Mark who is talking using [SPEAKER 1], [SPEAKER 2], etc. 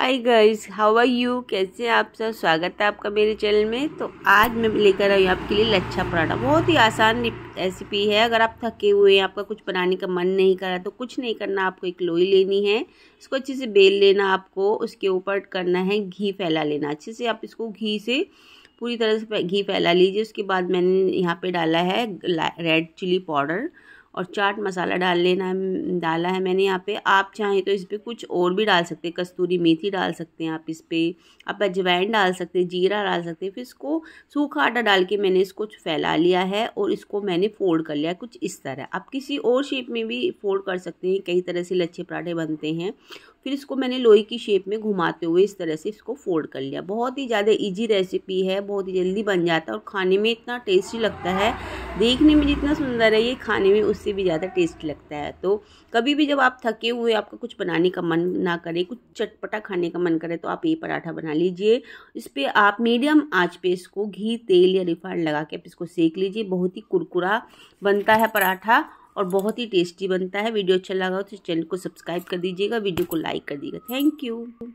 [SPEAKER 1] hi guys how are you कैसे आप सब स्वागत है आपका मेरे चैनल में तो आज मैं लेकर आई हूँ आपके लिए लच्छा पराठा बहुत ही आसान रेसिपी है अगर आप थके हुए हैं आपका कुछ बनाने का मन नहीं करा तो कुछ नहीं करना आपको एक लोई लेनी है इसको अच्छे से बेल लेना आपको उसके ऊपर करना है घी फैला लेना अच्छे से आप इसको घी से पूरी तरह से घी फैला लीजिए उसके बाद मैंने यहाँ पर डाला है रेड चिली पाउडर और चाट मसाला डाल लेना डाला है मैंने यहाँ पे आप चाहें तो इस पर कुछ और भी डाल सकते हैं कस्तूरी मेथी डाल सकते हैं आप इस पर आप अजवाइन डाल सकते हैं जीरा डाल सकते हैं फिर इसको सूखा आटा डाल के मैंने इसको फैला लिया है और इसको मैंने फोल्ड कर लिया कुछ इस तरह आप किसी और शेप में भी फोल्ड कर सकते हैं कई तरह से लच्छे पराठे बनते हैं फिर इसको मैंने लोई की शेप में घुमाते हुए इस तरह से इसको फोल्ड कर लिया बहुत ही ज़्यादा इजी रेसिपी है बहुत ही जल्दी बन जाता है और खाने में इतना टेस्टी लगता है देखने में जितना सुंदर है ये खाने में उस उससे भी ज़्यादा टेस्ट लगता है तो कभी भी जब आप थके हुए आपका कुछ बनाने का मन ना करे कुछ चटपटा खाने का मन करे तो आप ये पराठा बना लीजिए इस पर आप मीडियम आँच पे इसको घी तेल या रिफाइंड लगा के आप इसको सेक लीजिए बहुत ही कुरकुरा बनता है पराठा और बहुत ही टेस्टी बनता है वीडियो अच्छा लगा हो तो चैनल को सब्सक्राइब कर दीजिएगा वीडियो को लाइक कर दीजिएगा थैंक यू